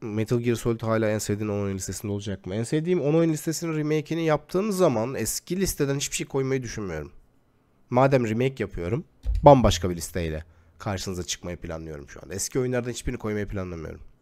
Metal Gear Solid hala en sevdiğin 10 oyun listesinde olacak mı? En sevdiğim 10 oyun listesinin remake'ini yaptığım zaman eski listeden hiçbir şey koymayı düşünmüyorum. Madem remake yapıyorum bambaşka bir listeyle karşınıza çıkmayı planlıyorum şu anda. Eski oyunlardan hiçbirini koymayı planlamıyorum.